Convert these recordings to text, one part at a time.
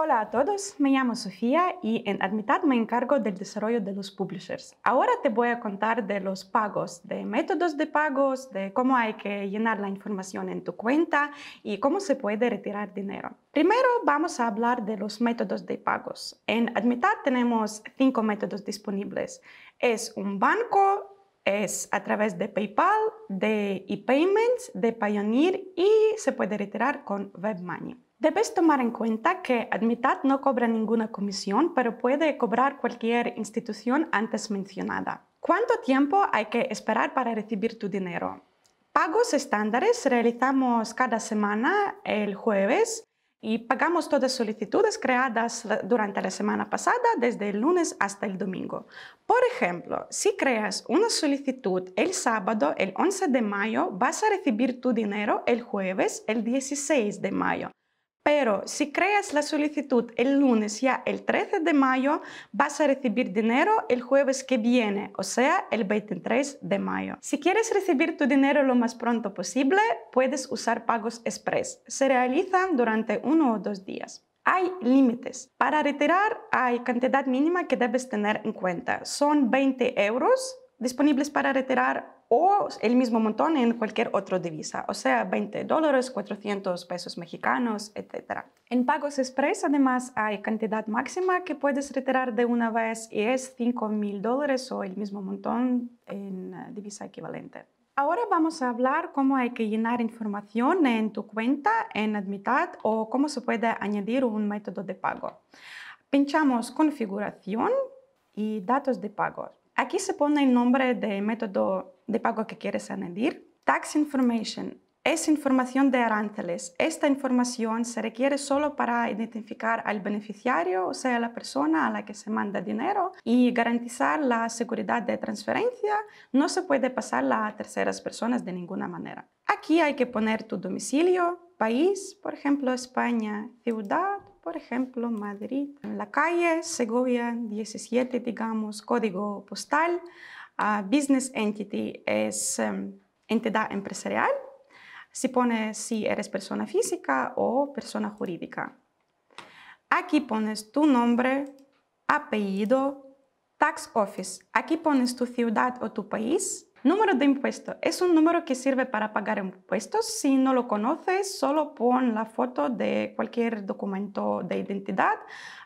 Hola a todos, me llamo Sofía y en Admitad me encargo del desarrollo de los publishers. Ahora te voy a contar de los pagos, de métodos de pagos, de cómo hay que llenar la información en tu cuenta y cómo se puede retirar dinero. Primero vamos a hablar de los métodos de pagos. En Admitad tenemos cinco métodos disponibles. Es un banco, es a través de PayPal, de ePayments, de Payoneer y se puede retirar con WebMoney. Debes tomar en cuenta que Admitad no cobra ninguna comisión, pero puede cobrar cualquier institución antes mencionada. ¿Cuánto tiempo hay que esperar para recibir tu dinero? Pagos estándares realizamos cada semana el jueves y pagamos todas solicitudes creadas durante la semana pasada desde el lunes hasta el domingo. Por ejemplo, si creas una solicitud el sábado, el 11 de mayo, vas a recibir tu dinero el jueves, el 16 de mayo pero si creas la solicitud el lunes, ya el 13 de mayo, vas a recibir dinero el jueves que viene, o sea, el 23 de mayo. Si quieres recibir tu dinero lo más pronto posible, puedes usar pagos express. Se realizan durante uno o dos días. Hay límites. Para retirar hay cantidad mínima que debes tener en cuenta. Son 20 euros disponibles para retirar o el mismo montón en cualquier otra divisa, o sea, 20 dólares, 400 pesos mexicanos, etc. En Pagos Express además hay cantidad máxima que puedes retirar de una vez y es 5 mil dólares o el mismo montón en eh, divisa equivalente. Ahora vamos a hablar cómo hay que llenar información en tu cuenta en Admitad o cómo se puede añadir un método de pago. Pinchamos configuración y datos de pago. Aquí se pone el nombre de método de pago que quieres añadir. Tax Information es información de aranceles. Esta información se requiere solo para identificar al beneficiario, o sea, la persona a la que se manda dinero, y garantizar la seguridad de transferencia. No se puede pasarla a terceras personas de ninguna manera. Aquí hay que poner tu domicilio, país, por ejemplo, España, ciudad, por ejemplo, Madrid, la calle, Segovia 17, digamos, código postal business entity es em, entidad empresarial, Si pone si eres persona física o persona jurídica. Aquí pones tu nombre, apellido, tax office. Aquí pones tu ciudad o tu país. Número de impuesto. Es un número que sirve para pagar impuestos. Si no lo conoces, solo pon la foto de cualquier documento de identidad,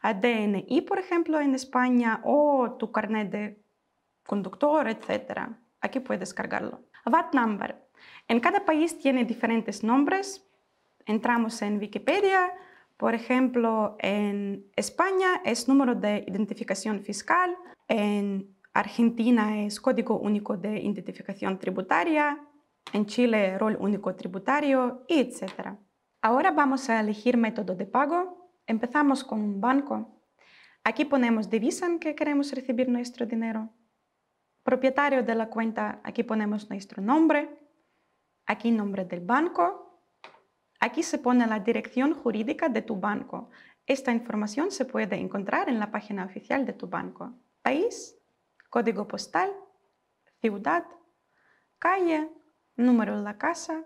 DNI, por ejemplo, en España, o tu carnet de conductor, etcétera. Aquí puedes descargarlo. VAT number. En cada país tiene diferentes nombres. Entramos en Wikipedia. Por ejemplo, en España es número de identificación fiscal. En Argentina es código único de identificación tributaria. En Chile, rol único tributario, etcétera. Ahora vamos a elegir método de pago. Empezamos con un banco. Aquí ponemos divisa en que queremos recibir nuestro dinero propietario de la cuenta, aquí ponemos nuestro nombre, aquí nombre del banco, aquí se pone la dirección jurídica de tu banco. Esta información se puede encontrar en la página oficial de tu banco. País, código postal, ciudad, calle, número de la casa,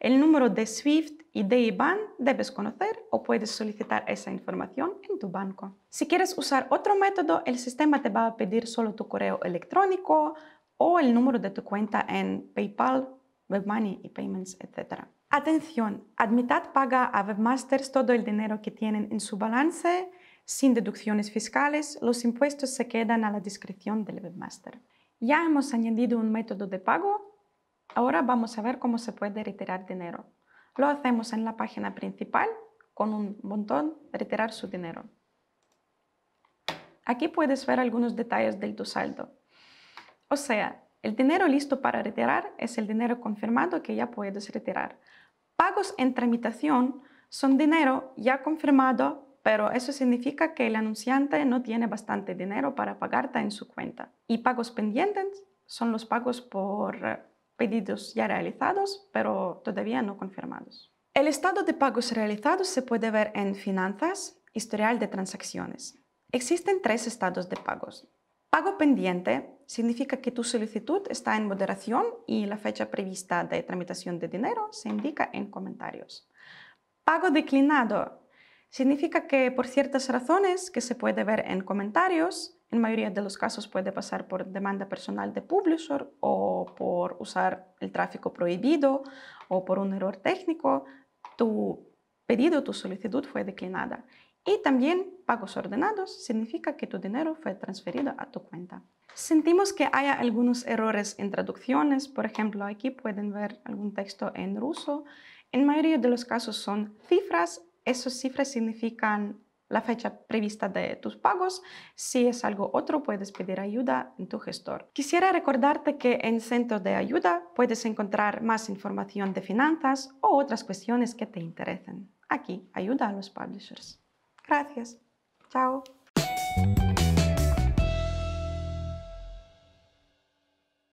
el número de SWIFT y de IBAN debes conocer o puedes solicitar esa información en tu banco. Si quieres usar otro método, el sistema te va a pedir solo tu correo electrónico o el número de tu cuenta en PayPal, WebMoney y Payments, etc. Atención, Admitad paga a Webmasters todo el dinero que tienen en su balance sin deducciones fiscales, los impuestos se quedan a la discreción del webmaster. Ya hemos añadido un método de pago Ahora vamos a ver cómo se puede retirar dinero. Lo hacemos en la página principal con un botón Retirar su dinero. Aquí puedes ver algunos detalles del tu saldo. O sea, el dinero listo para retirar es el dinero confirmado que ya puedes retirar. Pagos en tramitación son dinero ya confirmado, pero eso significa que el anunciante no tiene bastante dinero para pagarte en su cuenta. Y pagos pendientes son los pagos por eh, pedidos ya realizados, pero todavía no confirmados. El estado de pagos realizados se puede ver en Finanzas, Historial de transacciones. Existen tres estados de pagos. Pago pendiente significa que tu solicitud está en moderación y la fecha prevista de tramitación de dinero se indica en comentarios. Pago declinado significa que por ciertas razones que se puede ver en comentarios, en mayoría de los casos puede pasar por demanda personal de publisher o por usar el tráfico prohibido o por un error técnico. Tu pedido, tu solicitud fue declinada. Y también pagos ordenados significa que tu dinero fue transferido a tu cuenta. Sentimos que haya algunos errores en traducciones, por ejemplo, aquí pueden ver algún texto en ruso. En mayoría de los casos son cifras, esas cifras significan la fecha prevista de tus pagos. Si es algo otro, puedes pedir ayuda en tu gestor. Quisiera recordarte que en Centro de Ayuda puedes encontrar más información de finanzas o otras cuestiones que te interesen. Aquí, ayuda a los publishers. Gracias. Chao.